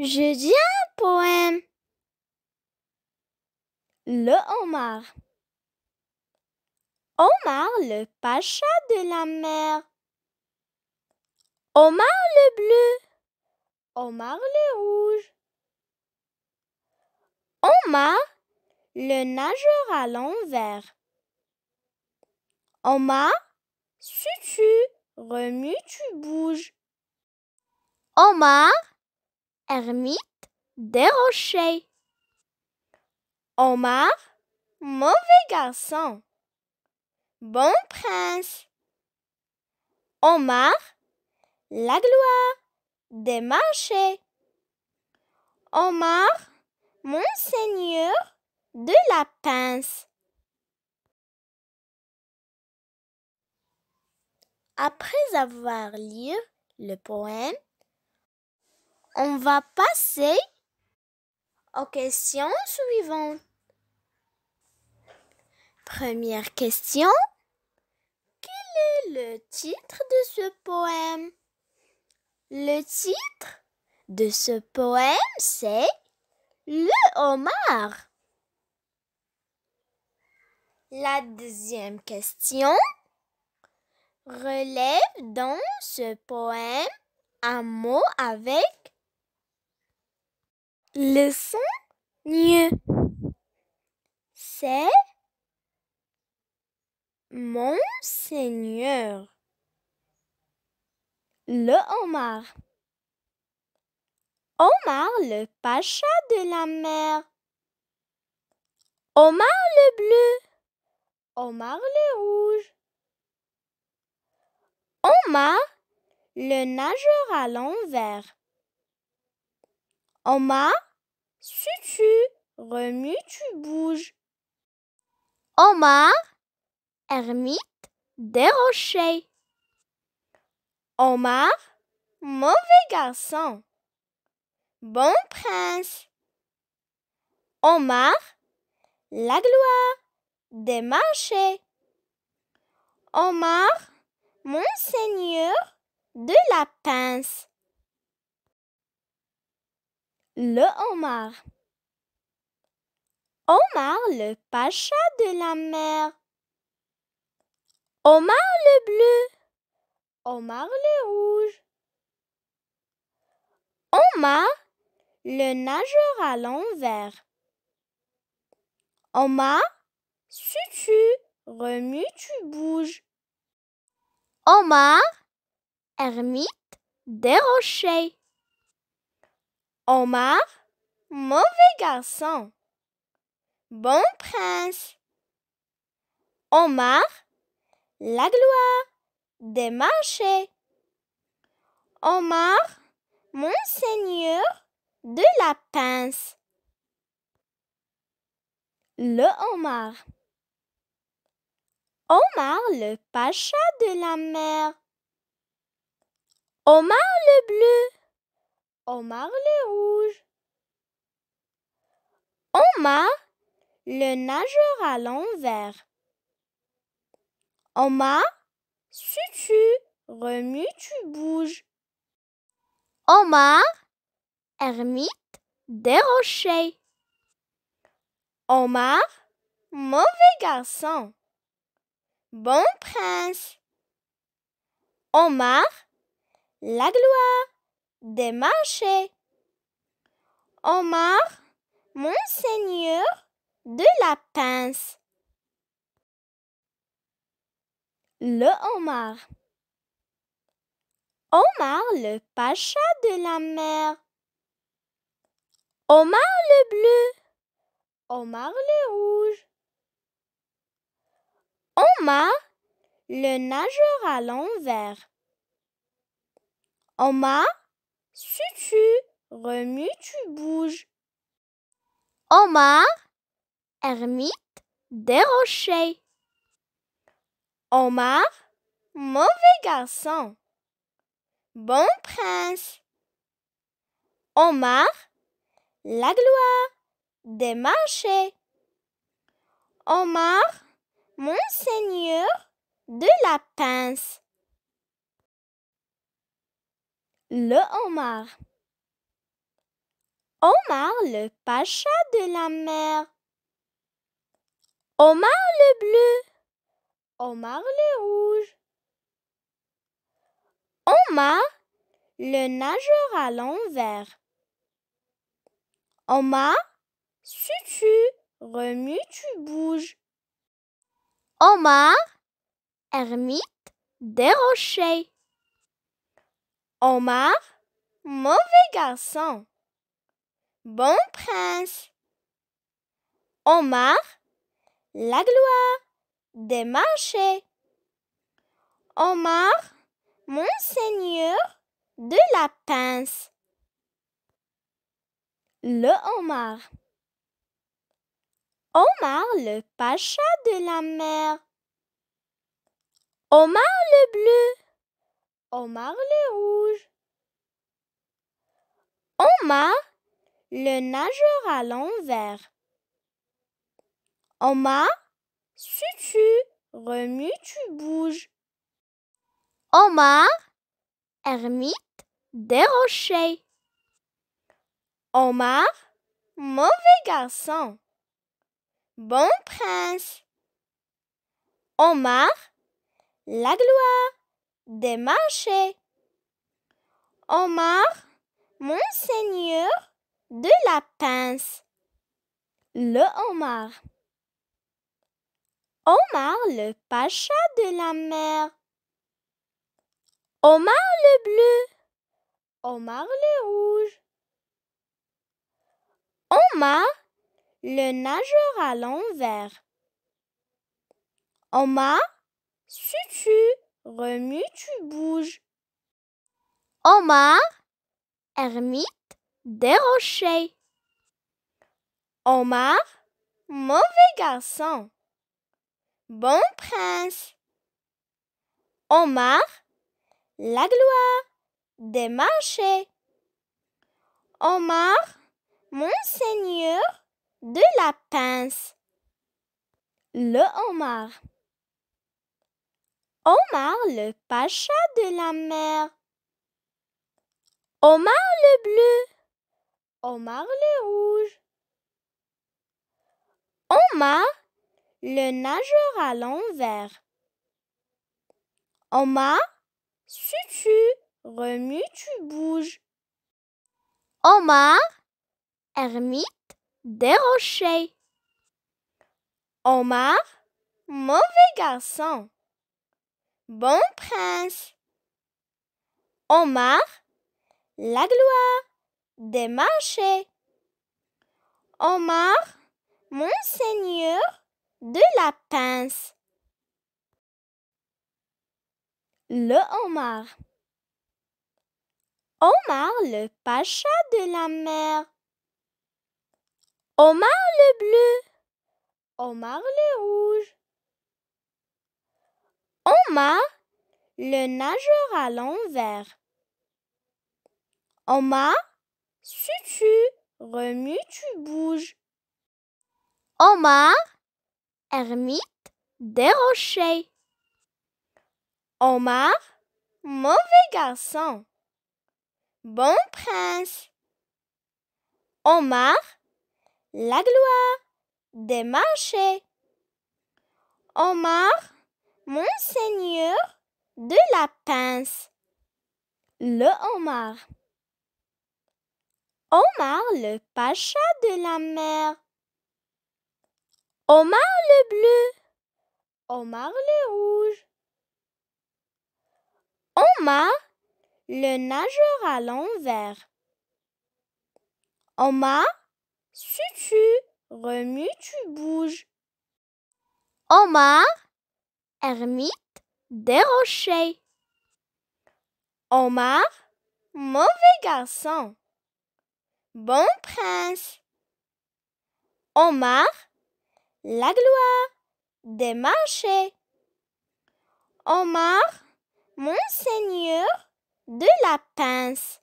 Je dis un poème. Le homard. Homard le pacha de la mer. Homard le bleu. Homard le rouge. Homard le nageur à l'envers. Omar si tu remues, tu bouges. Omar ermite des rochers. Omar, mauvais garçon. Bon prince. Omar, la gloire des marchés. Omar, monseigneur de la pince. Après avoir lu le poème, on va passer aux questions suivantes. Première question. Quel est le titre de ce poème? Le titre de ce poème, c'est Le homard. La deuxième question relève dans ce poème un mot avec le mieux. C'est mon seigneur. Le homard. Omar le pacha de la mer. Omar le bleu. Omar le rouge. Omar le nageur à l'envers. Omar tu remue, tu bouges. Omar, ermite des rochers. Omar, mauvais garçon. Bon prince. Omar, la gloire des marchés. Omar, monseigneur de la pince. Le homard. Omar le pacha de la mer. Omar le bleu. Omar le rouge. Omar le nageur à l'envers. Omar, tu remue, tu bouges. Omar, ermite des rochers. Omar, mauvais garçon. Bon prince. Omar, la gloire des marchés. Omar, monseigneur de la pince. Le Omar. Omar le pacha de la mer. Omar le bleu. Omar le rouge. Omar, le nageur à l'envers. Omar, si tu remue, tu bouges. Omar, ermite des rochers. Omar, mauvais garçon. Bon prince. Omar, la gloire des marchés. Omar, monseigneur de la pince. Le Omar. Omar le pacha de la mer. Omar le bleu. Omar le rouge. Omar le nageur à l'envers. Omar tu remue, tu bouges. Omar, ermite des rochers. Omar, mauvais garçon. Bon prince. Omar, la gloire des marchés. Omar, monseigneur de la pince. Le homard. Omar le pacha de la mer. Omar le bleu. Omar le rouge. Omar le nageur à l'envers. Omar, si tu remues, tu bouges. Omar, ermite des rochers. Omar, mauvais garçon. Bon prince. Omar, la gloire des marchés. Omar, monseigneur de la pince. Le homard. Omar le pacha de la mer. Omar le bleu. Omar le rouge. Omar, le nageur à l'envers. Omar, si tu remue, tu bouges. Omar, ermite des rochers. Omar, mauvais garçon. Bon prince. Omar, la gloire des marchés. Omar, monseigneur de la pince. Le Omar. Omar le pacha de la mer. Omar le bleu. Omar le rouge. Omar le nageur à l'envers. Omar, sutu. Remue, tu bouges. Omar, ermite des rochers. Omar, mauvais garçon. Bon prince. Omar, la gloire des marchés. Omar, monseigneur de la pince. Le Omar Omar le pacha de la mer. Omar le bleu. Omar le rouge. Omar le nageur à l'envers. Omar, si tu remue tu bouges. Omar, ermite des rochers. Omar, mauvais garçon. Bon prince. Omar, la gloire des marchés. Omar, monseigneur de la pince. Le Omar Omar le pacha de la mer. Omar le bleu. Omar le rouge. Omar, le nageur à l'envers. Omar, si tu remue tu bouges. Omar, ermite des rochers. Omar, mauvais garçon. Bon prince. Omar, la gloire des marchés. Omar, Monseigneur de la Pince. Le homard. Omar le pacha de la mer. Omar le bleu. Omar le rouge. Omar le nageur à l'envers. Omar, si tu remue tu bouges. Omar, ermite des rochers. Omar, mauvais garçon. Bon prince. Omar, la gloire des marchés. Omar, monseigneur de la pince.